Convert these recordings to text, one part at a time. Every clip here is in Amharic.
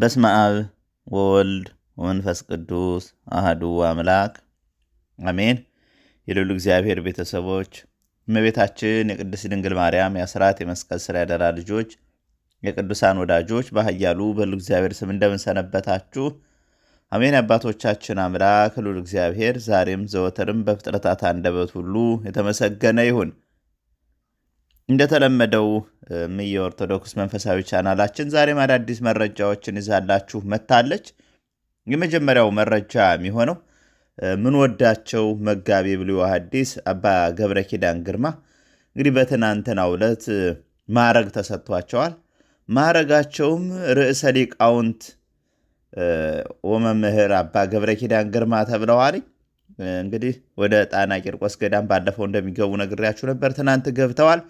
በስመ አብ ወወልድ ወመንፈስ ቅዱስ አህዱ አምላክ አሜን። የልዑል እግዚአብሔር ቤተሰቦች፣ እመቤታችን የቅድስት ድንግል ማርያም የአስራት የመስቀል ስራ ያደራ ልጆች፣ የቅዱሳን ወዳጆች ባህያሉ በልዑል እግዚአብሔር ስም እንደምንሰነበታችሁ አሜን። የአባቶቻችን አምላክ ልዑል እግዚአብሔር ዛሬም ዘወትርም በፍጥረታት አንደበት ሁሉ የተመሰገነ ይሁን። እንደተለመደው ምየ ኦርቶዶክስ መንፈሳዊ ቻናላችን ዛሬም አዳዲስ መረጃዎችን ይዛላችሁ መታለች። የመጀመሪያው መረጃ የሚሆነው ምንወዳቸው መጋቢ ብሉይ ሐዲስ አባ ገብረ ኪዳን ግርማ እንግዲህ በትናንትናው ዕለት ማዕረግ ተሰጥቷቸዋል። ማዕረጋቸውም ርዕሰ ሊቃውንት ወመምህር አባ ገብረ ኪዳን ግርማ ተብለዋል። እንግዲህ ወደ ጣና ቂርቆስ ገዳም ባለፈው እንደሚገቡ ነግሬያችሁ ነበር። ትናንት ገብተዋል።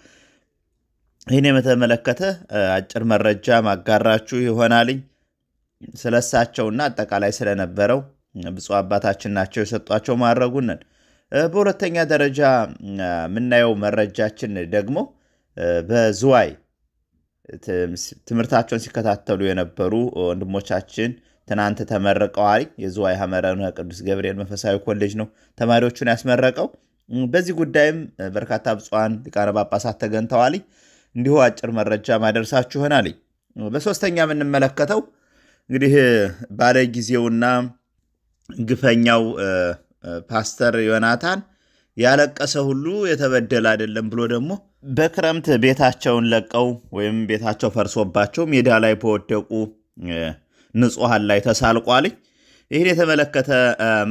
ይህን በተመለከተ አጭር መረጃ ማጋራችሁ ይሆናልኝ። ስለሳቸውና አጠቃላይ ስለነበረው ብፁዕ አባታችን ናቸው የሰጧቸው ማድረጉንን። በሁለተኛ ደረጃ የምናየው መረጃችን ደግሞ በዝዋይ ትምህርታቸውን ሲከታተሉ የነበሩ ወንድሞቻችን ትናንት ተመርቀዋል። የዝዋይ ሐመረ ቅዱስ ገብርኤል መንፈሳዊ ኮሌጅ ነው ተማሪዎቹን ያስመረቀው። በዚህ ጉዳይም በርካታ ብፁዓን ሊቃነ ጳጳሳት ተገኝተዋል። እንዲሁ አጭር መረጃ ማደርሳችሁ ይሆናል። በሶስተኛ የምንመለከተው እንግዲህ ባለ ጊዜውና ግፈኛው ፓስተር ዮናታን ያለቀሰ ሁሉ የተበደለ አይደለም ብሎ ደግሞ በክረምት ቤታቸውን ለቀው ወይም ቤታቸው ፈርሶባቸው ሜዳ ላይ በወደቁ ንጹሐን ላይ ተሳልቋልኝ። ይህን የተመለከተ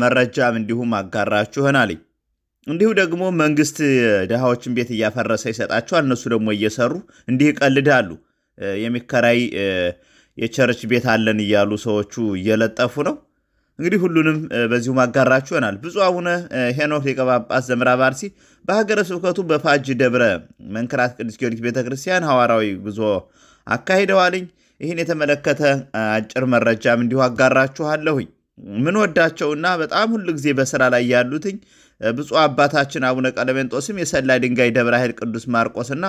መረጃም እንዲሁም አጋራችሁ ይሆናልኝ። እንዲሁ ደግሞ መንግስት ድሃዎችን ቤት እያፈረሰ ይሰጣቸዋል። እነሱ ደግሞ እየሰሩ እንዲህ ይቀልዳሉ። የሚከራይ የቸርች ቤት አለን እያሉ ሰዎቹ እየለጠፉ ነው። እንግዲህ ሁሉንም በዚሁ ማጋራችሁ ይሆናል። ብፁዕ አቡነ ሄኖክ ሊቀ ጳጳስ ዘምዕራብ አርሲ በሀገረ ስብከቱ በፋጅ ደብረ መንክራት ቅዱስ ጊዮርጊስ ቤተክርስቲያን ሐዋርያዊ ጉዞ አካሂደዋልኝ። ይህን የተመለከተ አጭር መረጃም እንዲሁ አጋራችኋለሁኝ። ምን ወዳቸውና በጣም ሁሉ ጊዜ በስራ ላይ ያሉትኝ ብፁ አባታችን አቡነ ቀለሜንጦስም የሰላ ድንጋይ ደብረ ኃይል ቅዱስ ማርቆስና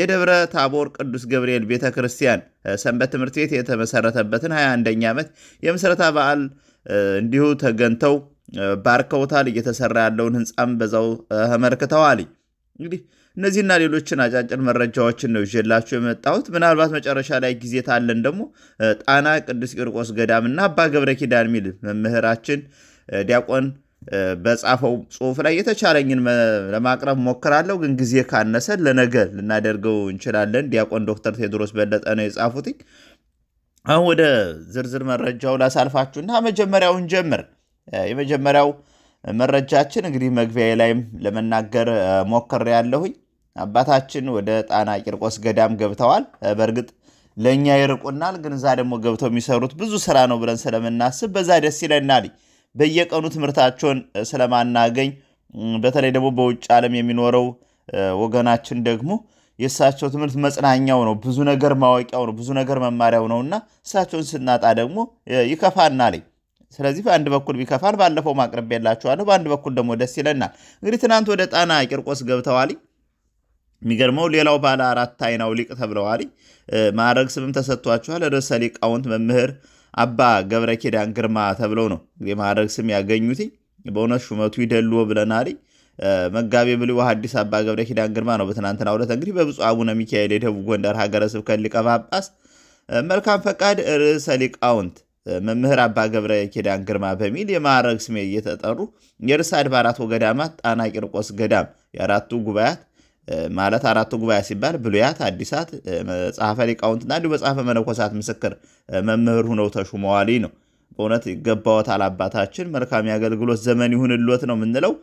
የደብረ ታቦር ቅዱስ ገብርኤል ቤተ ክርስቲያን ሰንበት ትምህርት ቤት የተመሰረተበትን 21ኛ ዓመት የምስረታ በዓል እንዲሁ ተገንተው ባርከውታል። እየተሰራ ያለውን ህንፃም በዛው ተመልክተዋል። እንግዲህ እነዚህና ሌሎችን አጫጭር መረጃዎችን ነው ይዤላችሁ የመጣሁት። ምናልባት መጨረሻ ላይ ጊዜ ታለን ደግሞ ጣና ቅዱስ ቂርቆስ ገዳምና አባ ገብረ ኪዳን ሚል መምህራችን ዲያቆን በጻፈው ጽሁፍ ላይ የተቻለኝን ለማቅረብ ሞክራለሁ፣ ግን ጊዜ ካነሰ ለነገ ልናደርገው እንችላለን። ዲያቆን ዶክተር ቴዎድሮስ በለጠ ነው የጻፉት። አሁን ወደ ዝርዝር መረጃው ላሳልፋችሁ እና መጀመሪያውን ጀምር። የመጀመሪያው መረጃችን እንግዲህ መግቢያ ላይም ለመናገር ሞክር ያለሁኝ አባታችን ወደ ጣና ቂርቆስ ገዳም ገብተዋል። በእርግጥ ለእኛ ይርቁናል፣ ግን እዛ ደግሞ ገብተው የሚሰሩት ብዙ ስራ ነው ብለን ስለምናስብ በዛ ደስ ይለናል። በየቀኑ ትምህርታቸውን ስለማናገኝ በተለይ ደግሞ በውጭ ዓለም የሚኖረው ወገናችን ደግሞ የእሳቸው ትምህርት መጽናኛው ነው፣ ብዙ ነገር ማወቂያው ነው፣ ብዙ ነገር መማሪያው ነው እና እሳቸውን ስናጣ ደግሞ ይከፋናል። ስለዚህ በአንድ በኩል ቢከፋን ባለፈው ማቅረብ የላችኋለሁ፣ በአንድ በኩል ደግሞ ደስ ይለናል። እንግዲህ ትናንት ወደ ጣና ቂርቆስ ገብተዋል። የሚገርመው ሌላው ባለ አራት አይናው ሊቅ ተብለዋል። ማዕረግ ስምም ተሰጥቷቸዋል። ርዕሰ ሊቃውንት መምህር አባ ገብረ ኪዳን ግርማ ተብለው ነው የማዕረግ ስም ያገኙት። በእውነት ሹመቱ ይደልዎ ብለናል። መጋቤ ብሉይ ወሐዲስ አባ ገብረ ኪዳን ግርማ ነው። በትናንትናው ዕለት እንግዲህ በብፁዕ አቡነ ሚካኤል የደቡብ ጎንደር ሀገረ ስብከት ሊቀ ጳጳስ መልካም ፈቃድ ርዕሰ ሊቃውንት መምህር አባ ገብረ ኪዳን ግርማ በሚል የማዕረግ ስሜ እየተጠሩ የርዕሰ አድባራት ወገዳማት ጣና ቂርቆስ ገዳም የአራቱ ጉባኤያት ማለት አራቱ ጉባኤ ሲባል ብሉያት፣ አዲሳት፣ መጽሐፈ ሊቃውንትና እንዲሁ መጽሐፈ መነኮሳት ምስክር መምህር ሁነው ተሹመዋል ነው። በእውነት ይገባዎታል አባታችን፣ መልካም የአገልግሎት ዘመን ይሁንልዎት ነው የምንለው።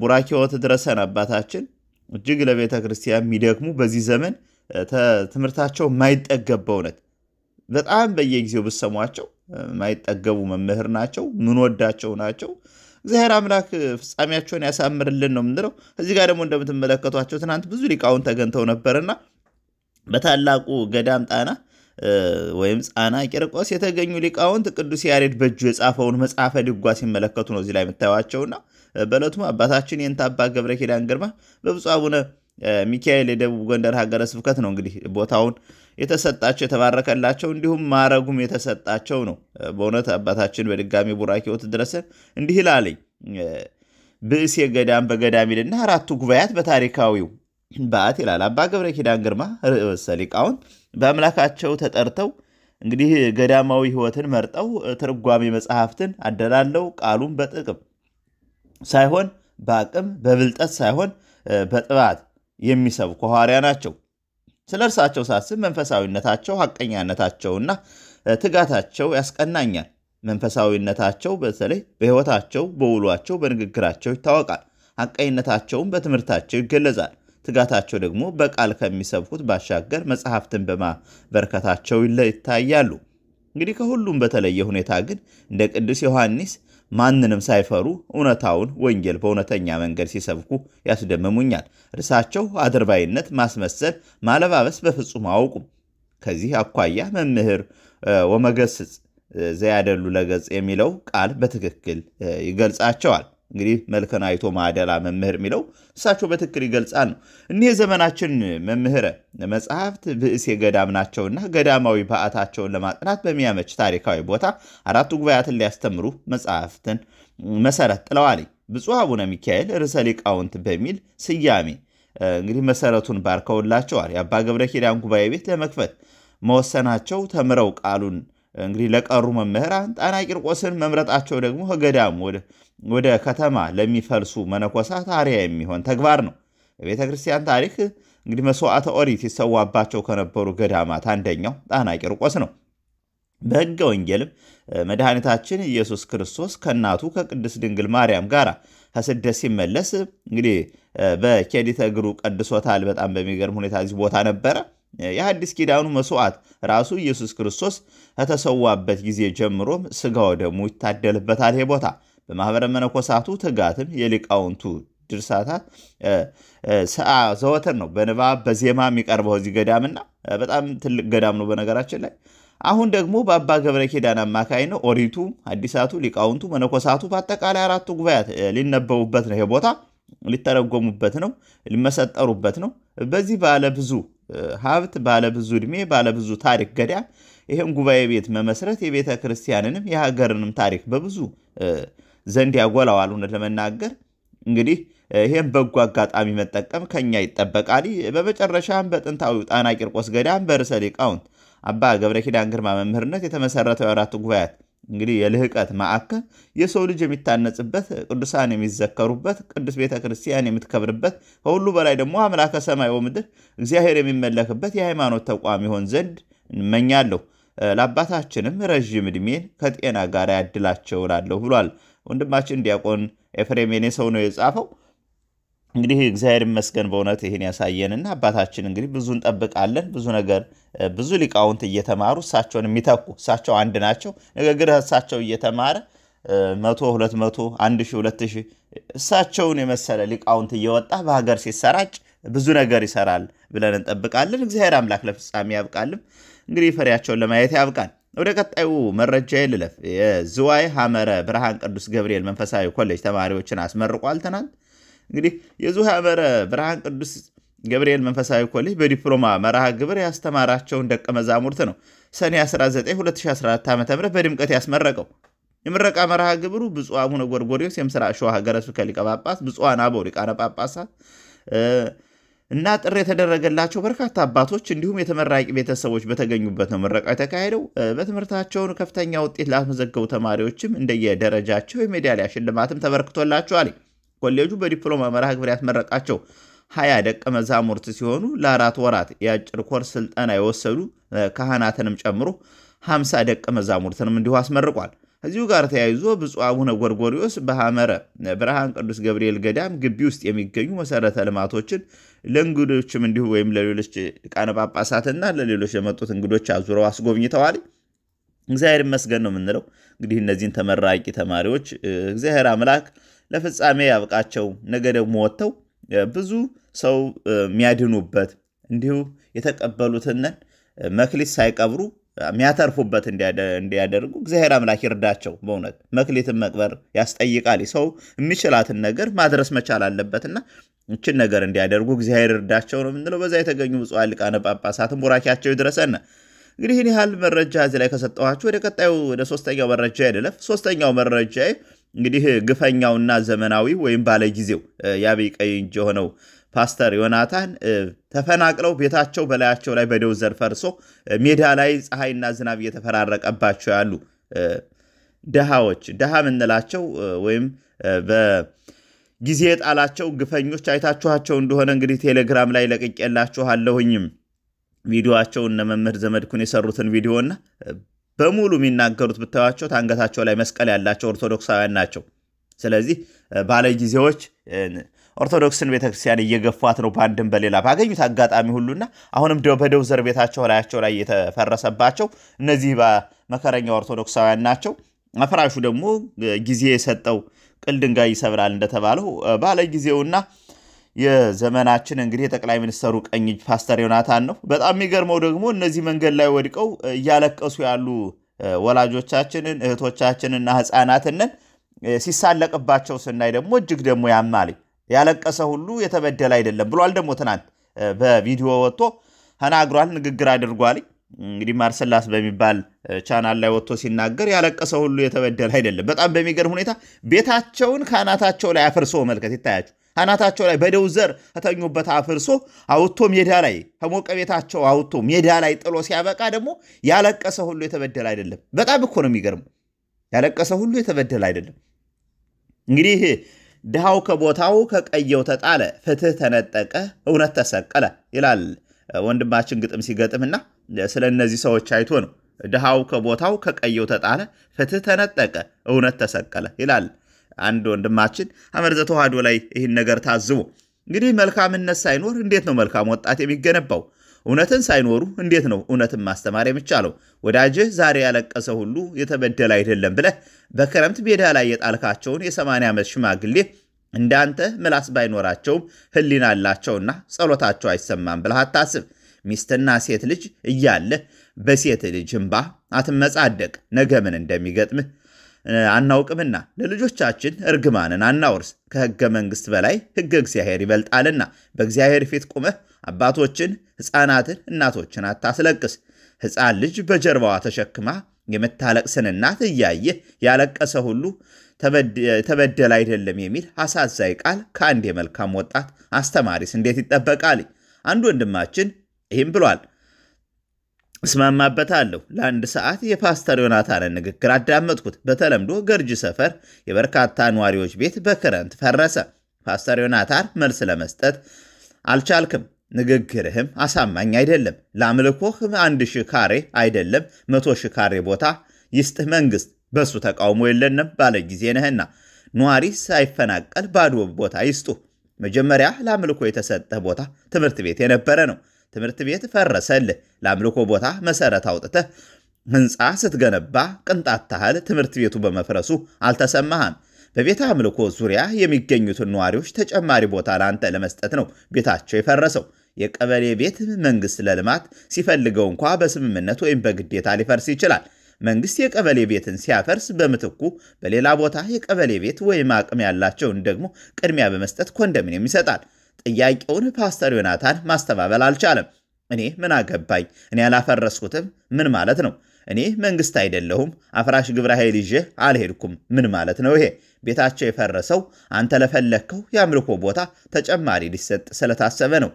ቡራኪዎት ድረሰን አባታችን እጅግ ለቤተ ክርስቲያን የሚደክሙ በዚህ ዘመን ትምህርታቸው ማይጠገብ በእውነት በጣም በየጊዜው ብሰሟቸው ማይጠገቡ መምህር ናቸው። ምንወዳቸው ናቸው። እግዚአብሔር አምላክ ፍጻሜያቸውን ያሳምርልን ነው የምንለው። እዚህ ጋር ደግሞ እንደምትመለከቷቸው ትናንት ብዙ ሊቃውን ተገንተው ነበርና በታላቁ ገዳም ጣና ወይም ጻና ቂርቆስ የተገኙ ሊቃውንት ቅዱስ ያሬድ በእጁ የጻፈውን መጽሐፈ ድጓ ሲመለከቱ ነው እዚህ ላይ የምታዩቸውና በዕለቱም አባታችን የእንታ አባ ገብረ ኪዳን ግርማ በብፁዕ አቡነ ሚካኤል የደቡብ ጎንደር ሀገረ ስብከት ነው እንግዲህ ቦታውን የተሰጣቸው የተባረከላቸው እንዲሁም ማረጉም የተሰጣቸው ነው። በእውነት አባታችን በድጋሚ ቡራኪዎት ድረሰ እንዲህ ይላለኝ ብእሴ ገዳም በገዳም ይልና አራቱ ጉባኤያት በታሪካዊው በዓት ይላል አባ ገብረ ኪዳን ግርማ ርዕሰ ሊቃውንት በአምላካቸው ተጠርተው እንግዲህ ገዳማዊ ሕይወትን መርጠው ትርጓሜ መጽሐፍትን አደላለው ቃሉን በጥቅም ሳይሆን በአቅም በብልጠት ሳይሆን በጥባት የሚሰብኩ ሐዋርያ ናቸው። ስለ እርሳቸው ሳስብ መንፈሳዊነታቸው፣ ሐቀኛነታቸውና ትጋታቸው ያስቀናኛል። መንፈሳዊነታቸው በተለይ በሕይወታቸው፣ በውሏቸው፣ በንግግራቸው ይታወቃል። ሐቀኝነታቸውም በትምህርታቸው ይገለጻል። ትጋታቸው ደግሞ በቃል ከሚሰብኩት ባሻገር መጽሐፍትን በማበርከታቸው ይታያሉ። እንግዲህ ከሁሉም በተለየ ሁኔታ ግን እንደ ቅዱስ ዮሐንስ ማንንም ሳይፈሩ እውነታውን ወንጌል በእውነተኛ መንገድ ሲሰብኩ ያስደምሙኛል። እርሳቸው አድርባይነት፣ ማስመሰል፣ ማለባበስ በፍጹም አያውቁም። ከዚህ አኳያ መምህር ወመገስጽ ዘያደሉ ለገጽ የሚለው ቃል በትክክል ይገልጻቸዋል። እንግዲህ መልከን አይቶ ማደላ መምህር የሚለው እሳቸው በትክክል ይገልጻል ነው። እኒህ የዘመናችን መምህረ መጽሐፍት ብእሴ ገዳም ናቸውና ገዳማዊ በዓታቸውን ለማጥናት በሚያመች ታሪካዊ ቦታ አራቱ ጉባኤያትን ሊያስተምሩ መጽሐፍትን መሰረት ጥለዋል። ብፁዕ አቡነ ሚካኤል ርዕሰ ሊቃውንት በሚል ስያሜ እንግዲህ መሰረቱን ባርከውላቸዋል። የአባ ገብረ ኪዳን ጉባኤ ቤት ለመክፈት መወሰናቸው ተምረው ቃሉን እንግዲህ ለቀሩ መምህራን ጣና ቂርቆስን መምረጣቸው ደግሞ ከገዳም ወደ ከተማ ለሚፈልሱ መነኮሳት ታሪያ የሚሆን ተግባር ነው። በቤተ ክርስቲያን ታሪክ እንግዲህ መስዋዕተ ኦሪት ይሰዋባቸው ከነበሩ ገዳማት አንደኛው ጣና ቂርቆስ ነው። በሕገ ወንጌልም መድኃኒታችን ኢየሱስ ክርስቶስ ከእናቱ ከቅድስት ድንግል ማርያም ጋር ከስደት ሲመለስ እንግዲህ በኬዲተ እግሩ ቀድሶታል። በጣም በሚገርም ሁኔታ እዚህ ቦታ ነበረ። የአዲስ ኪዳኑ መስዋዕት ራሱ ኢየሱስ ክርስቶስ ከተሰዋበት ጊዜ ጀምሮም ስጋው ደግሞ ይታደልበታል። ይሄ ቦታ በማኅበረ መነኮሳቱ ትጋትም የሊቃውንቱ ድርሳታት ዘወትር ነው በንባብ በዜማ የሚቀርበው እዚህ ገዳምና በጣም ትልቅ ገዳም ነው በነገራችን ላይ። አሁን ደግሞ በአባ ገብረ ኪዳን አማካኝ ነው ኦሪቱ፣ አዲሳቱ፣ ሊቃውንቱ፣ መነኮሳቱ በአጠቃላይ አራቱ ጉባኤያት ሊነበቡበት ነው። ይሄ ቦታ ሊተረጎሙበት ነው፣ ሊመሰጠሩበት ነው። በዚህ ባለ ብዙ ሀብት፣ ባለብዙ ዕድሜ፣ ባለብዙ ታሪክ ገዳ ይህም ጉባኤ ቤት መመስረት የቤተ ክርስቲያንንም የሀገርንም ታሪክ በብዙ ዘንድ ያጎላዋል። እውነት ለመናገር እንግዲህ ይህም በጎ አጋጣሚ መጠቀም ከኛ ይጠበቃል። በመጨረሻም በጥንታዊ ጣና ቂርቆስ ገዳም በርዕሰ ሊቃውንት አባ ገብረ ኪዳን ግርማ መምህርነት የተመሰረተው የአራቱ ጉባኤያት እንግዲህ የልህቀት ማዕከል የሰው ልጅ የሚታነጽበት ቅዱሳን የሚዘከሩበት ቅዱስ ቤተ ክርስቲያን የምትከብርበት ከሁሉ በላይ ደግሞ አምላከ ሰማይ ወምድር እግዚአብሔር የሚመለክበት የሃይማኖት ተቋም ይሆን ዘንድ እንመኛለሁ። ለአባታችንም ረዥም እድሜን ከጤና ጋር ያድላቸው እላለሁ ብሏል ወንድማችን ዲያቆን ኤፍሬም የኔ ሰው ነው የጻፈው። እንግዲህ እግዚአብሔር ይመስገን በእውነት ይህን ያሳየንና አባታችን እንግዲህ ብዙ እንጠብቃለን። ብዙ ነገር ብዙ ሊቃውንት እየተማሩ እሳቸውን የሚተኩ እሳቸው አንድ ናቸው። ነገር ግን እሳቸው እየተማረ መቶ ሁለት መቶ አንድ ሺህ ሁለት ሺህ እሳቸውን የመሰለ ሊቃውንት እየወጣ በሀገር ሲሰራጭ ብዙ ነገር ይሰራል ብለን እንጠብቃለን። እግዚአብሔር አምላክ ለፍጻሜ ያብቃልም። እንግዲህ ፈሪያቸውን ለማየት ያብቃል። ወደ ቀጣዩ መረጃ ልለፍ። የዝዋይ ሐመረ ብርሃን ቅዱስ ገብርኤል መንፈሳዊ ኮሌጅ ተማሪዎችን አስመርቋል ትናንት እንግዲህ በረ ብርሃን ቅዱስ ገብርኤል መንፈሳዊ ኮሌጅ በዲፕሎማ መርሃ ግብር ያስተማራቸውን ደቀ መዛሙርት ነው ሰኔ 19 2014 ዓ ም በድምቀት ያስመረቀው። የምረቃ መርሃ ግብሩ ብፁዕ አቡነ ጎርጎሪዎስ የምስራቅ ሸዋ ሀገረ ስብከት ሊቀ ጳጳስ፣ ብፁዓን አበው ሊቃነ ጳጳሳት እና ጥሪ የተደረገላቸው በርካታ አባቶች እንዲሁም የተመራቂ ቤተሰቦች በተገኙበት ነው ምረቃው የተካሄደው። በትምህርታቸውን ከፍተኛ ውጤት ላስመዘገቡ ተማሪዎችም እንደየደረጃቸው የሜዳሊያ ሽልማትም ተበርክቶላቸዋል። ኮሌጁ በዲፕሎማ መርሃ ግብር ያስመረቃቸው ሀያ ደቀ መዛሙርት ሲሆኑ ለአራት ወራት የአጭር ኮርስ ስልጠና የወሰዱ ካህናትንም ጨምሮ ሀምሳ ደቀ መዛሙርትንም እንዲሁ አስመርቋል። እዚሁ ጋር ተያይዞ ብፁዕ አቡነ ጎርጎሪዎስ በሐመረ ብርሃን ቅዱስ ገብርኤል ገዳም ግቢ ውስጥ የሚገኙ መሰረተ ልማቶችን ለእንግዶችም እንዲሁ ወይም ለሌሎች ቃነ ጳጳሳትና ለሌሎች ለመጡት እንግዶች አዙረው አስጎብኝተዋል። እግዚአብሔር ይመስገን ነው የምንለው። እንግዲህ እነዚህን ተመራቂ ተማሪዎች እግዚአብሔር አምላክ ለፍጻሜ ያብቃቸው። ነገ ደግሞ ወጥተው ብዙ ሰው የሚያድኑበት እንዲሁ የተቀበሉትን መክሊት ሳይቀብሩ የሚያተርፉበት እንዲያደርጉ እግዚአብሔር አምላክ ይርዳቸው። በእውነት መክሊትን መቅበር ያስጠይቃል። ሰው የሚችላትን ነገር ማድረስ መቻል አለበትና እችን ነገር እንዲያደርጉ እግዚአብሔር ይርዳቸው ነው የምንለው። በዛ የተገኙ ብፁዓን ሊቃነ ጳጳሳትን ቡራኪያቸው ይድረሰን። እንግዲህ ይህን ያህል መረጃ እዚህ ላይ ከሰጠኋችሁ ወደ ቀጣዩ ወደ ሶስተኛው መረጃ ይደለፍ። ሶስተኛው መረጃ እንግዲህ ግፈኛውና ዘመናዊ ወይም ባለጊዜው የአብይ ቀኝ እጅ የሆነው ፓስተር ዮናታን ተፈናቅለው ቤታቸው በላያቸው ላይ በደውዘር ፈርሶ ሜዳ ላይ ፀሐይና ዝናብ እየተፈራረቀባቸው ያሉ ድሃዎች ድሃ ምንላቸው ወይም በጊዜ የጣላቸው ግፈኞች አይታችኋቸው እንደሆነ እንግዲህ ቴሌግራም ላይ ለቅቄላችኋለሁኝም ቪዲዮቸውን እነ መምህር ዘመድኩን የሰሩትን ቪዲዮና በሙሉ የሚናገሩት ብታዩቸው ታንገታቸው ላይ መስቀል ያላቸው ኦርቶዶክሳውያን ናቸው። ስለዚህ ባለጊዜዎች ኦርቶዶክስን ቤተክርስቲያን እየገፏት ነው፣ በአንድም በሌላ ባገኙት አጋጣሚ ሁሉና አሁንም በደው ዘር ቤታቸው ላያቸው ላይ የተፈረሰባቸው እነዚህ መከረኛ ኦርቶዶክሳውያን ናቸው። አፍራሹ ደግሞ ጊዜ የሰጠው ቅል ድንጋይ ይሰብራል እንደተባለው ጊዜውና የዘመናችን እንግዲህ የጠቅላይ ሚኒስተሩ ቀኝ እጅ ፓስተር ዮናታን ነው። በጣም የሚገርመው ደግሞ እነዚህ መንገድ ላይ ወድቀው እያለቀሱ ያሉ ወላጆቻችንን እህቶቻችንና ህፃናትንን ሲሳለቅባቸው ስናይ ደግሞ እጅግ ደግሞ ያማል። ያለቀሰ ሁሉ የተበደለ አይደለም ብሏል። ደግሞ ትናንት በቪዲዮ ወጥቶ ተናግሯል፣ ንግግር አድርጓል። እንግዲህ ማርሰላስ በሚባል ቻናል ላይ ወጥቶ ሲናገር ያለቀሰ ሁሉ የተበደለ አይደለም። በጣም በሚገርም ሁኔታ ቤታቸውን ከአናታቸው ላይ አፍርሶ መልከት ይታያቸው አናታቸው ላይ በደው ዘር ከተኙበት አፍርሶ አውጥቶ ሜዳ ላይ ከሞቀ ቤታቸው አውጥቶ ሜዳ ላይ ጥሎ ሲያበቃ ደግሞ ያለቀሰ ሁሉ የተበደለ አይደለም። በጣም እኮ ነው የሚገርመው። ያለቀሰ ሁሉ የተበደለ አይደለም። እንግዲህ ድሃው ከቦታው ከቀየው ተጣለ፣ ፍትህ ተነጠቀ፣ እውነት ተሰቀለ ይላል ወንድማችን ግጥም ሲገጥምና ስለ እነዚህ ሰዎች አይቶ ነው ድሃው ከቦታው ከቀየው ተጣለ፣ ፍትህ ተነጠቀ፣ እውነት ተሰቀለ ይላል። አንድ ወንድማችን አመርዘ ተዋህዶ ላይ ይህን ነገር ታዝቦ እንግዲህ መልካምነት ሳይኖር እንዴት ነው መልካም ወጣት የሚገነባው? እውነትን ሳይኖሩ እንዴት ነው እውነትን ማስተማር የሚቻለው? ወዳጅህ ዛሬ ያለቀሰ ሁሉ የተበደለ አይደለም ብለህ በክረምት ሜዳ ላይ የጣልካቸውን የ80 ዓመት ሽማግሌ እንዳንተ ምላስ ባይኖራቸውም ሕሊና አላቸውና ጸሎታቸው አይሰማም ብለህ አታስብ። ሚስትና ሴት ልጅ እያለ በሴት ልጅ እንባ አትመጻደቅ። ነገ ምን እንደሚገጥምህ አናውቅምና ለልጆቻችን እርግማንን አናውርስ ከሕገ መንግሥት በላይ ሕገ እግዚአብሔር ይበልጣልና። በእግዚአብሔር ፊት ቁመህ አባቶችን፣ ሕፃናትን፣ እናቶችን አታስለቅስ። ሕፃን ልጅ በጀርባዋ ተሸክማ የምታለቅስን እናት እያየህ ያለቀሰ ሁሉ ተበደለ አይደለም የሚል አሳዛኝ ቃል ከአንድ የመልካም ወጣት አስተማሪስ እንዴት ይጠበቃል? አንድ ወንድማችን ይህም ብሏል። እስማማበታለሁ። ለአንድ ሰዓት የፓስተር ዮናታንን ንግግር አዳመጥኩት። በተለምዶ ገርጂ ሰፈር የበርካታ ነዋሪዎች ቤት በክረምት ፈረሰ። ፓስተር ዮናታን መልስ ለመስጠት አልቻልክም። ንግግርህም አሳማኝ አይደለም። ለአምልኮህ አንድ ሺህ ካሬ አይደለም መቶ ሺህ ካሬ ቦታ ይስጥህ መንግስት፣ በሱ ተቃውሞ የለንም ባለ ጊዜ ነህና ነዋሪ ሳይፈናቀል ባዶ ቦታ ይስጡ። መጀመሪያ ለአምልኮ የተሰጠ ቦታ ትምህርት ቤት የነበረ ነው። ትምህርት ቤት ፈረሰልህ። ለአምልኮ ቦታ መሰረት አውጥተህ ህንፃ ስትገነባ ቅንጣት ታህል ትምህርት ቤቱ በመፍረሱ አልተሰማህም። በቤተ አምልኮ ዙሪያ የሚገኙትን ነዋሪዎች ተጨማሪ ቦታ ለአንተ ለመስጠት ነው ቤታቸው የፈረሰው። የቀበሌ ቤት መንግስት ለልማት ሲፈልገው እንኳ በስምምነት ወይም በግዴታ ሊፈርስ ይችላል። መንግስት የቀበሌ ቤትን ሲያፈርስ በምትኩ በሌላ ቦታ የቀበሌ ቤት ወይም አቅም ያላቸውን ደግሞ ቅድሚያ በመስጠት ኮንዶሚኒየም ይሰጣል። ጥያቄውን ፓስተር ዮናታን ማስተባበል አልቻለም። እኔ ምን አገባኝ? እኔ ያላፈረስኩትም ምን ማለት ነው? እኔ መንግስት አይደለሁም። አፍራሽ ግብረ ኃይል ይዤ አልሄድኩም። ምን ማለት ነው ይሄ? ቤታቸው የፈረሰው አንተ ለፈለግከው የአምልኮ ቦታ ተጨማሪ ሊሰጥ ስለታሰበ ነው።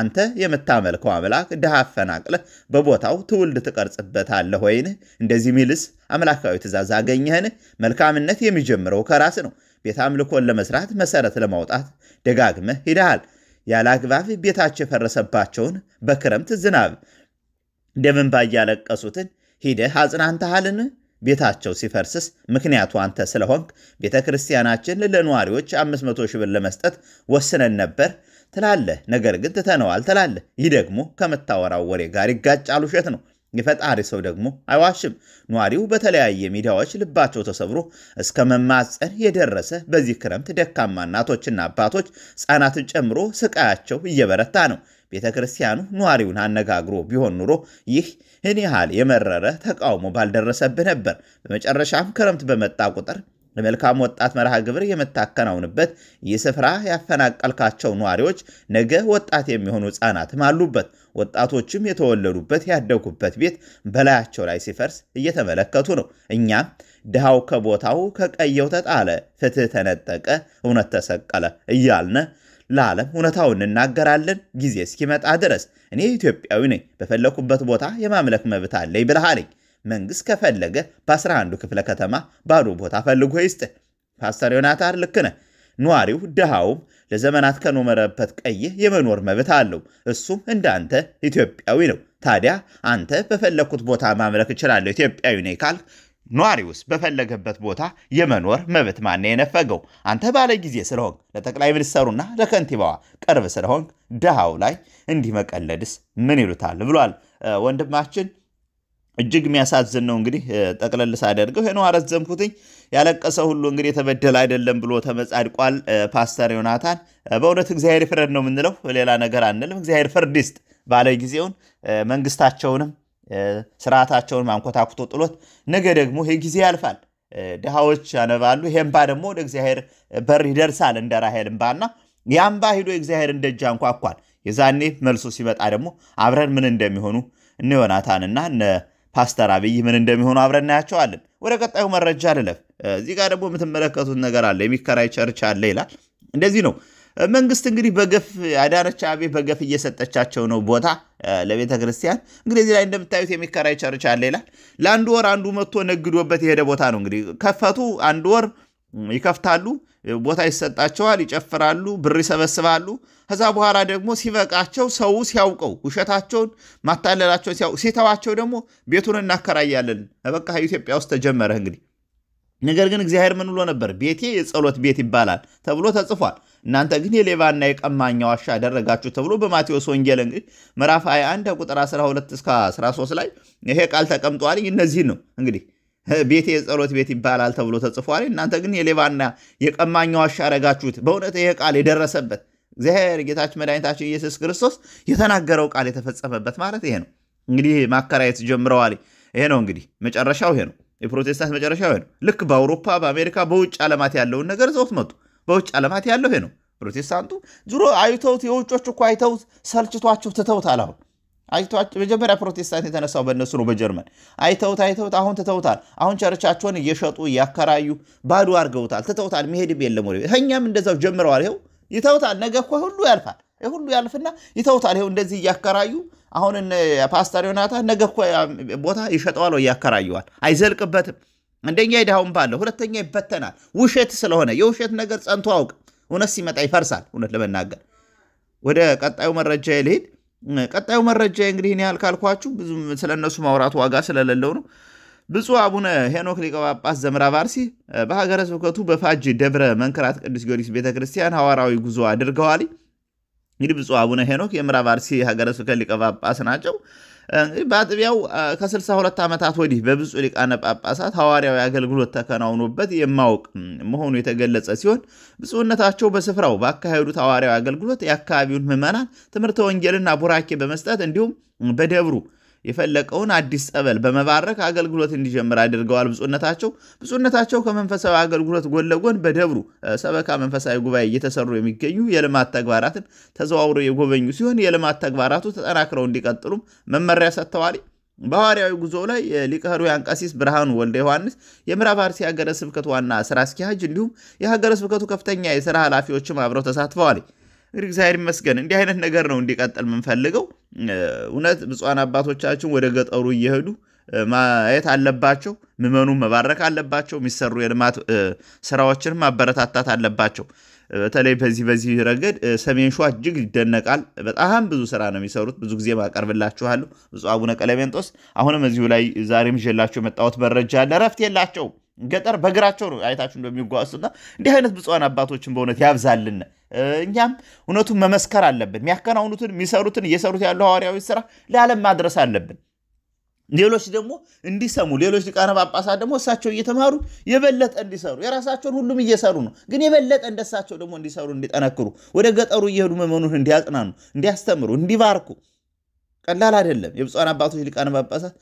አንተ የምታመልከው አምላክ ድሃ አፈናቅለ በቦታው ትውልድ ትቀርጽበታለህ ወይን? እንደዚህ ሚልስ አምላካዊ ትእዛዝ አገኘህን? መልካምነት የሚጀምረው ከራስ ነው። ቤት አምልኮን ለመስራት መሰረት ለማውጣት ደጋግመህ ሂደሃል። ያለ አግባብ ቤታቸው የፈረሰባቸውን በክረምት ዝናብ ደምን ባያለቀሱትን እያለቀሱትን ሂደህ አጽናንተሃልን? ቤታቸው ሲፈርስስ ምክንያቱ አንተ ስለሆንክ ቤተ ክርስቲያናችን ለነዋሪዎች 500 ሺህ ብር ለመስጠት ወስነን ነበር ትላለህ። ነገር ግን ትተነዋል ትላለህ። ይህ ደግሞ ከምታወራው ወሬ ጋር ይጋጫል፣ ውሸት ነው። የፈጣሪ ሰው ደግሞ አይዋሽም። ኗሪው በተለያየ ሚዲያዎች ልባቸው ተሰብሮ እስከ መማፀን የደረሰ በዚህ ክረምት ደካማ እናቶችና አባቶች ሕፃናትን ጨምሮ ስቃያቸው እየበረታ ነው። ቤተ ክርስቲያኑ ኗሪውን አነጋግሮ ቢሆን ኑሮ ይህ ህን ያህል የመረረ ተቃውሞ ባልደረሰብህ ነበር። በመጨረሻም ክረምት በመጣ ቁጥር ለመልካም ወጣት መርሃ ግብር የምታከናውንበት ይህ ስፍራ ያፈናቀልካቸው ኗሪዎች ነገ ወጣት የሚሆኑ ሕፃናትም አሉበት። ወጣቶችም የተወለዱበት ያደጉበት ቤት በላያቸው ላይ ሲፈርስ እየተመለከቱ ነው። እኛም ድሃው ከቦታው ከቀየው ተጣለ፣ ፍትህ ተነጠቀ፣ እውነት ተሰቀለ እያልነ ለዓለም እውነታው እናገራለን ጊዜ እስኪመጣ ድረስ። እኔ ኢትዮጵያዊ ነኝ፣ በፈለኩበት ቦታ የማምለክ መብት አለኝ ብልሃለኝ። መንግሥት ከፈለገ በአስራ አንዱ ክፍለ ከተማ ባዶ ቦታ ፈልጎ ይስጥ። ፓስተር ዮናታን ልክ ነህ። ነዋሪው ድሃውም ለዘመናት ከኖመረበት ቀይህ የመኖር መብት አለው። እሱም እንደ አንተ ኢትዮጵያዊ ነው። ታዲያ አንተ በፈለግኩት ቦታ ማምለክ እችላለሁ ኢትዮጵያዊ ነኝ ካልክ ነዋሪውስ በፈለገበት ቦታ የመኖር መብት ማነው የነፈገው? አንተ ባለ ጊዜ ስለሆንክ ለጠቅላይ ሚኒስትሩና ለከንቲባዋ ቅርብ ስለሆንክ ድሃው ላይ እንዲህ መቀለድስ ምን ይሉታል ብሏል ወንድማችን። እጅግ የሚያሳዝን ነው። እንግዲህ ጠቅለል ሳደርገው ይሄ ነው አረዘምኩትኝ። ያለቀሰ ሁሉ እንግዲህ የተበደለ አይደለም ብሎ ተመጻድቋል ፓስተር ዮናታን። በእውነት እግዚአብሔር ፍረድ ነው የምንለው፣ ሌላ ነገር አንልም። እግዚአብሔር ፍርድ ይስጥ ባለ ጊዜውን መንግስታቸውንም ስርዓታቸውን አንኮታኩቶ ጥሎት፣ ነገ ደግሞ ይህ ጊዜ ያልፋል፣ ድሃዎች ያነባሉ፣ ይህ እምባ ደግሞ ወደ እግዚአብሔር በር ይደርሳል እንደ ራሄል እምባና የአምባ ሂዶ እግዚአብሔርን ደጅ አንኳኳል። የዛኔ መልሶ ሲመጣ ደግሞ አብረን ምን እንደሚሆኑ እነ ዮናታንና እነ ፓስተር አብይ ምን እንደሚሆኑ አብረን እናያቸዋለን። ወደ ቀጣዩ መረጃ ልለፍ። እዚህ ጋር ደግሞ የምትመለከቱት ነገር አለ። የሚከራይ ቸርች አለ ይላል። እንደዚህ ነው መንግስት እንግዲህ በገፍ አዳነች አቤ በገፍ እየሰጠቻቸው ነው ቦታ ለቤተ ክርስቲያን። እንግዲህ እዚህ ላይ እንደምታዩት የሚከራይ ቸርች አለ ይላል። ለአንድ ወር አንዱ መጥቶ ነግዶበት የሄደ ቦታ ነው። እንግዲህ ከፈቱ፣ አንድ ወር ይከፍታሉ ቦታ ይሰጣቸዋል፣ ይጨፍራሉ፣ ብር ይሰበስባሉ። ከዛ በኋላ ደግሞ ሲበቃቸው ሰው ሲያውቀው ውሸታቸውን፣ ማታለላቸውን ሲያውቅ ሲተዋቸው ደግሞ ቤቱን እናከራያለን። በቃ ኢትዮጵያ ውስጥ ተጀመረ እንግዲህ። ነገር ግን እግዚአብሔር ምን ብሎ ነበር? ቤቴ የጸሎት ቤት ይባላል ተብሎ ተጽፏል። እናንተ ግን የሌባና የቀማኛ ዋሻ አደረጋችሁ ተብሎ በማቴዎስ ወንጌል እንግዲህ ምዕራፍ 21 ቁጥር 12 እስከ 13 ላይ ይሄ ቃል ተቀምጧል። እነዚህን ነው እንግዲህ ቤቴ የጸሎት ቤት ይባላል ተብሎ ተጽፏል። እናንተ ግን የሌባና የቀማኛ ዋሻ አረጋችሁት። በእውነት ይሄ ቃል የደረሰበት እግዚአብሔር ጌታችን መድኃኒታችን ኢየሱስ ክርስቶስ የተናገረው ቃል የተፈጸመበት ማለት ይሄ ነው። እንግዲህ ማከራየት ጀምረዋል። ይሄ ነው እንግዲህ መጨረሻው ይሄ ነው። የፕሮቴስታንት መጨረሻው ይሄ ነው። ልክ በአውሮፓ በአሜሪካ፣ በውጭ ዓለማት ያለውን ነገር ዘውት መጡ። በውጭ ዓለማት ያለው ይሄ ነው። ፕሮቴስታንቱ ድሮ አይተውት የውጮች እኮ አይተውት ሰልችቷቸው ትተውታል አሁን መጀመሪያ ፕሮቴስታንት የተነሳው በእነሱ ነው። በጀርመን አይተውት አይተውት አሁን ትተውታል። አሁን ቸርቻቸውን እየሸጡ እያከራዩ ባዶ አድርገውታል። ትተውታል። መሄድም የለም ወደ ቤት። እኛም እንደዛው ጀምረዋል። ይኸው ይተውታል። ነገ እኮ ሁሉ ያልፋል። ሁሉ ያልፍና ይተውታል። ይኸው እንደዚህ እያከራዩ አሁን ፓስተር ዮናታ ነገ እኮ ቦታ ይሸጠዋል ወይ ያከራየዋል። አይዘልቅበትም። አንደኛ የድሃውን ባለ፣ ሁለተኛ ይበተናል። ውሸት ስለሆነ የውሸት ነገር ጸንቶ አውቅ። እውነት ሲመጣ ይፈርሳል። እውነት ለመናገር ወደ ቀጣዩ መረጃ ልሄድ ቀጣዩ መረጃ እንግዲህ እኔ ያልካልኳችሁ ብዙ ስለ እነሱ ማውራት ዋጋ ስለሌለው ነው። ብፁዕ አቡነ ሄኖክ ሊቀ ጳጳስ ዘምዕራብ አርሲ በሀገረ ስብከቱ በፋጅ ደብረ መንክራት ቅዱስ ጊዮርጊስ ቤተ ክርስቲያን ሐዋራዊ ጉዞ አድርገዋል። እንግዲህ ብፁዕ አቡነ ሄኖክ የምዕራብ አርሲ ሀገረ ስብከት ሊቀ ጳጳስ ናቸው። በአጥቢያው ከ62 ዓመታት ወዲህ በብፁዕ ሊቃነ ጳጳሳት ሐዋርያዊ አገልግሎት ተከናውኖበት የማወቅ መሆኑ የተገለጸ ሲሆን ብፁዕነታቸው በስፍራው ባካሄዱት ሐዋርያዊ አገልግሎት የአካባቢውን ምዕመናን ትምህርተ ወንጌልና ቡራኬ በመስጠት እንዲሁም በደብሩ የፈለቀውን አዲስ ጸበል በመባረክ አገልግሎት እንዲጀምር አድርገዋል። ብፁዕነታቸው ብፁዕነታቸው ከመንፈሳዊ አገልግሎት ጎን ለጎን በደብሩ ሰበካ መንፈሳዊ ጉባኤ እየተሰሩ የሚገኙ የልማት ተግባራትን ተዘዋውረው የጎበኙ ሲሆን የልማት ተግባራቱ ተጠናክረው እንዲቀጥሉም መመሪያ ሰጥተዋል። በሐዋርያዊ ጉዞ ላይ ሊቀሩ ሕሩያን ቀሲስ ብርሃኑ ወልደ ዮሐንስ የምዕራብ አርሲ ሀገረ ስብከት ዋና ስራ አስኪያጅ እንዲሁም የሀገረ ስብከቱ ከፍተኛ የስራ ኃላፊዎችም አብረው ተሳትፈዋል። እንግዲህ እግዚአብሔር ይመስገን እንዲህ አይነት ነገር ነው እንዲቀጥል የምንፈልገው። እውነት ብፁዓን አባቶቻችን ወደ ገጠሩ እየሄዱ ማየት አለባቸው። ምመኑ መባረክ አለባቸው። የሚሰሩ የልማት ስራዎችን ማበረታታት አለባቸው። በተለይ በዚህ በዚህ ረገድ ሰሜን ሸዋ እጅግ ይደነቃል። በጣም ብዙ ስራ ነው የሚሰሩት። ብዙ ጊዜ ማቀርብላችኋለሁ። ብፁዕ አቡነ ቀለሜንጦስ አሁንም እዚሁ ላይ ዛሬም ይዤላቸው የመጣሁት መረጃ አለ። እረፍት የላቸው ገጠር በእግራቸው ነው አይታችሁ እንደሚጓዙትና እንዲህ አይነት ብፁዓን አባቶችን በእውነት ያብዛልን። እኛም እውነቱን መመስከር አለብን። የሚያከናውኑትን የሚሰሩትን እየሰሩት ያለ ሐዋርያዊ ስራ ለዓለም ማድረስ አለብን። ሌሎች ደግሞ እንዲሰሙ፣ ሌሎች ሊቃነ ጳጳሳት ደግሞ እሳቸው እየተማሩ የበለጠ እንዲሰሩ የራሳቸውን ሁሉም እየሰሩ ነው፣ ግን የበለጠ እንደሳቸው ደግሞ እንዲሰሩ፣ እንዲጠነክሩ፣ ወደ ገጠሩ እየሄዱ መመኑን እንዲያጽናኑ፣ እንዲያስተምሩ፣ እንዲባርኩ ቀላል አይደለም። የብፁዓን አባቶች ሊቃነ ጳጳሳት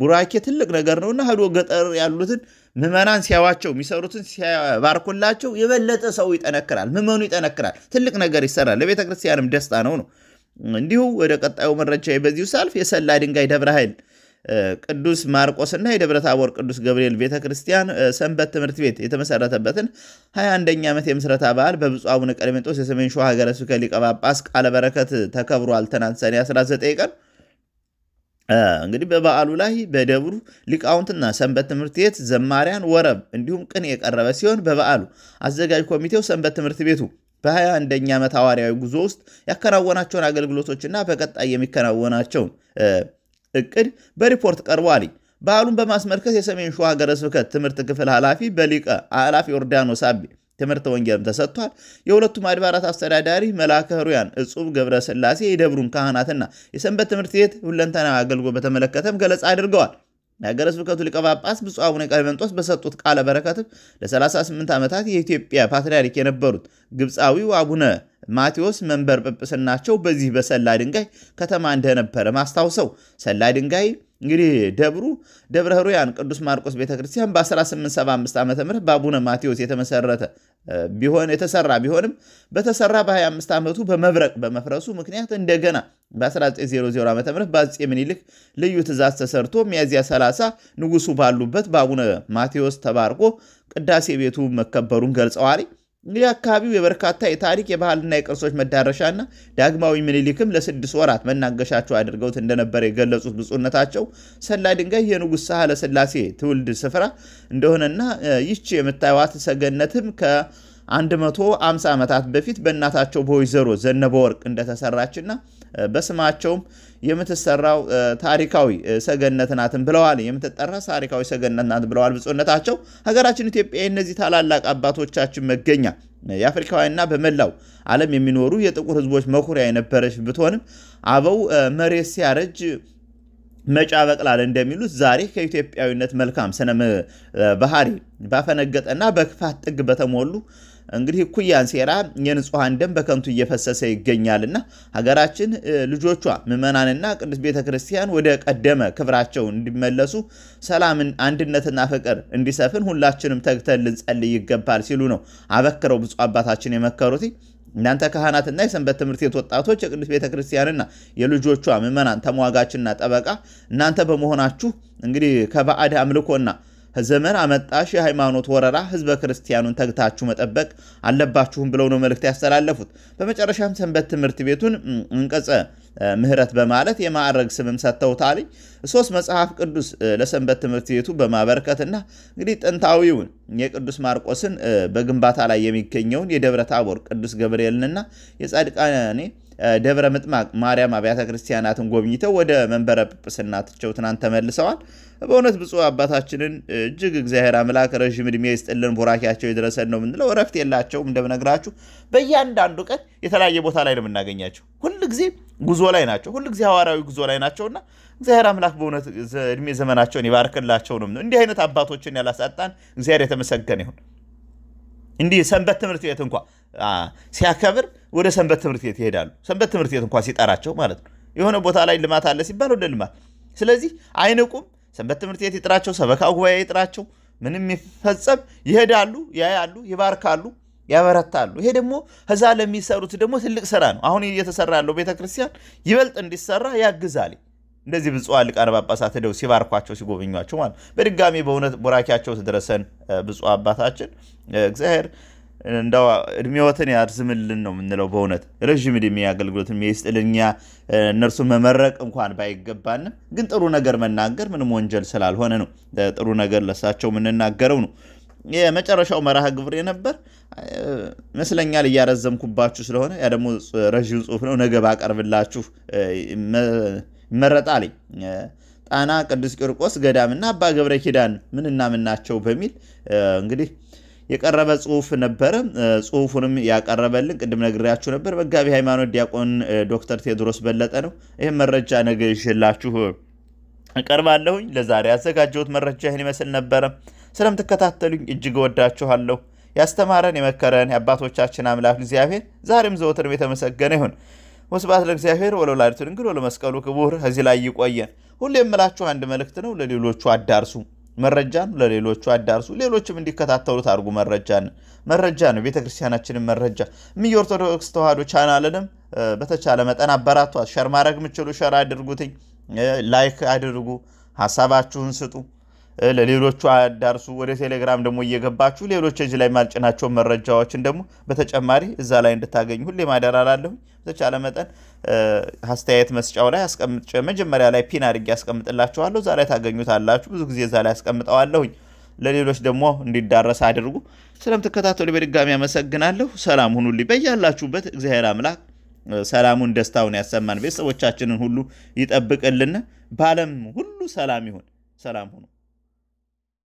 ቡራኬ ትልቅ ነገር ነውና ሄዶ ገጠር ያሉትን ምዕመናን ሲያዋቸው የሚሰሩትን ሲያባርኩላቸው የበለጠ ሰው ይጠነክራል፣ ምዕመኑ ይጠነክራል። ትልቅ ነገር ይሰራል። ለቤተ ክርስቲያንም ደስታ ነው ነው። እንዲሁ ወደ ቀጣዩ መረጃ በዚሁ ሳልፍ የሰላ ድንጋይ ደብረ ኃይል ቅዱስ ማርቆስና የደብረ ታቦር ቅዱስ ገብርኤል ቤተ ክርስቲያን ሰንበት ትምህርት ቤት የተመሰረተበትን 21ኛ ዓመት የምስረታ በዓል በብፁዕ አቡነ ቀለሜንጦስ የሰሜን ሸዋ ሀገረ ስብከት ሊቀ ጳጳስ ቃለ በረከት ተከብሯል። ትናንት ሰኔ 19 ቀን እንግዲህ በበዓሉ ላይ በደብሩ ሊቃውንትና ሰንበት ትምህርት ቤት ዘማሪያን ወረብ እንዲሁም ቅን የቀረበ ሲሆን በበዓሉ አዘጋጅ ኮሚቴው ሰንበት ትምህርት ቤቱ በ21ኛ ዓመት ሐዋርያዊ ጉዞ ውስጥ ያከናወናቸውን አገልግሎቶችና በቀጣይ የሚከናወናቸውን እቅድ በሪፖርት ቀርቧል። በዓሉን በማስመልከት የሰሜን ሸዋ ሀገረ ስብከት ትምህርት ክፍል ኃላፊ በሊቀ አላፊ ዮርዳኖስ አቤ ትምህርተ ወንጌልም ተሰጥቷል። የሁለቱም አድባራት አስተዳዳሪ መላከ ሕሩያን እጹብ ገብረ ስላሴ የደብሩን ካህናትና የሰንበት ትምህርት ቤት ሁለንተናዊ አገልግሎት በተመለከተም ገለጻ አድርገዋል። የሀገረ ስብከቱ ሊቀ ጳጳስ ብፁዕ አቡነ ቀለሜንጦስ በሰጡት ቃለ በረከትም ለ38 ዓመታት የኢትዮጵያ ፓትርያርክ የነበሩት ግብፃዊው አቡነ ማቴዎስ መንበር ጵጵስናቸው በዚህ በሰላ ድንጋይ ከተማ እንደነበረ ማስታውሰው። ሰላ ድንጋይ እንግዲህ ደብሩ ደብረ ሕሩያን ቅዱስ ማርቆስ ቤተክርስቲያን በ1875 ዓ ም በአቡነ ማቴዎስ የተመሰረተ ቢሆን የተሰራ ቢሆንም በተሰራ በ25 ዓመቱ በመብረቅ በመፍረሱ ምክንያት እንደገና በ1900 ዓ ም በአፄ ምኒልክ ልዩ ትእዛዝ ተሰርቶ ሚያዝያ 30 ንጉሱ ባሉበት በአቡነ ማቴዎስ ተባርቆ ቅዳሴ ቤቱ መከበሩን ገልጸዋል። እንግዲህ አካባቢው የበርካታ የታሪክ የባህልና የቅርሶች መዳረሻና ዳግማዊ ምኒልክም ለስድስት ወራት መናገሻቸው አድርገውት እንደነበረ የገለጹት ብፁዕነታቸው ሰላ ድንጋይ የንጉሥ ሳህለ ሥላሴ ትውልድ ስፍራ እንደሆነና ይቺ የምታዩት ሰገነትም ከ 150 ዓመታት በፊት በእናታቸው በወይዘሮ ዘነበ ወርቅ እንደተሰራችና በስማቸውም የምትሰራው ታሪካዊ ሰገነት ናትን ብለዋል። የምትጠራ ታሪካዊ ሰገነት ናት ብለዋል ብፁዕነታቸው። ሀገራችን ኢትዮጵያ የእነዚህ ታላላቅ አባቶቻችን መገኛ የአፍሪካውያንና በመላው ዓለም የሚኖሩ የጥቁር ሕዝቦች መኩሪያ የነበረች ብትሆንም አበው መሬት ሲያረጅ መጫ በቅላል እንደሚሉት ዛሬ ከኢትዮጵያዊነት መልካም ስነ ባህሪ ባፈነገጠና በክፋት ጥግ በተሞሉ እንግዲህ እኩያን ሴራ የንጹሐን ደም በከንቱ እየፈሰሰ ይገኛልና ሀገራችን ልጆቿ ምዕመናንና ቅዱስ ቤተ ክርስቲያን ወደ ቀደመ ክብራቸው እንዲመለሱ ሰላምን፣ አንድነትና ፍቅር እንዲሰፍን ሁላችንም ተግተን ልንጸልይ ይገባል ሲሉ ነው አበክረው ብፁዕ አባታችን የመከሩት። እናንተ ካህናትና የሰንበት ትምህርት ቤት ወጣቶች የቅዱስ ቤተ ክርስቲያንና የልጆቿ ምዕመናን ተሟጋችና ጠበቃ እናንተ በመሆናችሁ እንግዲህ ከባዕድ አምልኮና ዘመን አመጣሽ የሃይማኖት ወረራ ህዝበ ክርስቲያኑን ተግታችሁ መጠበቅ አለባችሁም ብለው ነው መልእክት ያስተላለፉት። በመጨረሻም ሰንበት ትምህርት ቤቱን እንቀጸ ምህረት በማለት የማዕረግ ስምም ሰጥተውታል። ሶስት መጽሐፍ ቅዱስ ለሰንበት ትምህርት ቤቱ በማበረከትና እንግዲህ ጥንታዊውን የቅዱስ ማርቆስን በግንባታ ላይ የሚገኘውን የደብረ ታቦር ቅዱስ ገብርኤልንና የጻድቃኔ ደብረ ምጥማቅ ማርያም አብያተ ክርስቲያናትን ጎብኝተው ወደ መንበረ ጵጵስናቸው ትናንት ተመልሰዋል። በእውነት ብፁዕ አባታችንን እጅግ እግዚአብሔር አምላክ ረዥም ዕድሜ ይስጥልን፣ ቡራኪያቸው የደረሰን ነው የምንለው። እረፍት የላቸውም። እንደምነግራችሁ በእያንዳንዱ ቀን የተለያየ ቦታ ላይ ነው የምናገኛቸው። ሁልጊዜ ጉዞ ላይ ናቸው። ሁልጊዜ ሐዋርያዊ ጉዞ ላይ ናቸውና እግዚአብሔር አምላክ በእውነት እድሜ ዘመናቸውን ይባርክላቸው ነው። እንዲህ አይነት አባቶችን ያላሳጣን እግዚአብሔር የተመሰገነ ይሁን። እንዲህ ሰንበት ትምህርት ቤት እንኳ ሲያከብር ወደ ሰንበት ትምህርት ቤት ይሄዳሉ። ሰንበት ትምህርት ቤት እንኳ ሲጠራቸው ማለት ነው። የሆነ ቦታ ላይ ልማት አለ ሲባል ወደ ልማት። ስለዚህ አይንቁም። ሰንበት ትምህርት ቤት ይጥራቸው፣ ሰበካ ጉባኤ ይጥራቸው፣ ምንም የሚፈጸም ይሄዳሉ፣ ያያሉ፣ ይባርካሉ፣ ያበረታሉ። ይሄ ደግሞ ህዛ ለሚሰሩት ደግሞ ትልቅ ስራ ነው። አሁን እየተሰራ ያለው ቤተክርስቲያን ይበልጥ እንዲሰራ ያግዛል። እንደዚህ ብፁዓን ሊቃነ ጳጳሳት ሄደው ሲባርኳቸው ሲጎበኟቸው ማለት በድጋሚ በእውነት ቡራኪያቸው ተደረሰን ብፁዕ አባታችን እግዚአብሔር እንደው እድሜዎትን ያርዝምልን ነው የምንለው። በእውነት ረዥም እድሜ አገልግሎትን ይስጥልኛ። እነርሱ መመረቅ እንኳን ባይገባንም ግን ጥሩ ነገር መናገር ምንም ወንጀል ስላልሆነ ነው ጥሩ ነገር ለሳቸው የምንናገረው ነው። የመጨረሻው መርሃ ግብሬ ነበር ይመስለኛል። እያረዘምኩባችሁ ስለሆነ ያ ደግሞ ረዥም ጽሁፍ ነው። ነገ ባቀርብላችሁ ይመረጣል ጣና ቅዱስ ቂርቆስ ገዳምና አባ ገብረ ኪዳን ምንና ምናቸው በሚል እንግዲህ የቀረበ ጽሁፍ ነበር። ጽሁፉንም ያቀረበልን ቅድም ነግሬያችሁ ነበር መጋቢ ሃይማኖት ዲያቆን ዶክተር ቴድሮስ በለጠ ነው። ይህም መረጃ ነገ ይዤላችሁ እቀርባለሁኝ። ለዛሬ ያዘጋጀሁት መረጃ ይህን ይመስል ነበረ። ስለምትከታተሉኝ እጅግ እወዳችኋለሁ። ያስተማረን የመከረን የአባቶቻችን አምላክ እግዚአብሔር ዛሬም ዘወትርም የተመሰገነ ይሁን። ወስብሐት ለእግዚአብሔር ወለወላዲቱ ድንግል ወለመስቀሉ ክቡር። እዚህ ላይ ይቆየን። ሁሌ የምላችሁ አንድ መልእክት ነው፣ ለሌሎቹ አዳርሱ። መረጃን ለሌሎቹ አዳርሱ፣ ሌሎችም እንዲከታተሉት አድርጉ። መረጃን መረጃ ነው ቤተ ክርስቲያናችንን መረጃ ምየ ኦርቶዶክስ ተዋህዶ ቻናልንም በተቻለ መጠን አበራቷት። ሸር ማድረግ የምችሉ ሸር አድርጉትኝ፣ ላይክ አድርጉ፣ ሀሳባችሁን ስጡ። ለሌሎቹ አዳርሱ። ወደ ቴሌግራም ደግሞ እየገባችሁ ሌሎች እዚህ ላይ ማልጭናቸው መረጃዎችን ደግሞ በተጨማሪ እዛ ላይ እንድታገኙ ሁሌ ማደር ላለሁ በተቻለ መጠን አስተያየት መስጫው ላይ አስቀምጭ መጀመሪያ ላይ ፒን አድርጌ አስቀምጥላችኋለሁ። እዛ ላይ ታገኙታላችሁ። ብዙ ጊዜ እዛ ላይ አስቀምጠዋለሁኝ። ለሌሎች ደግሞ እንዲዳረስ አድርጉ። ስለምትከታተሉ በድጋሚ አመሰግናለሁ። ሰላም ሁኑልኝ በያላችሁበት። እግዚአብሔር አምላክ ሰላሙን ደስታውን ያሰማን፣ ቤተሰቦቻችንን ሁሉ ይጠብቅልን። በዓለም ሁሉ ሰላም ይሁን። ሰላም ሁኑ።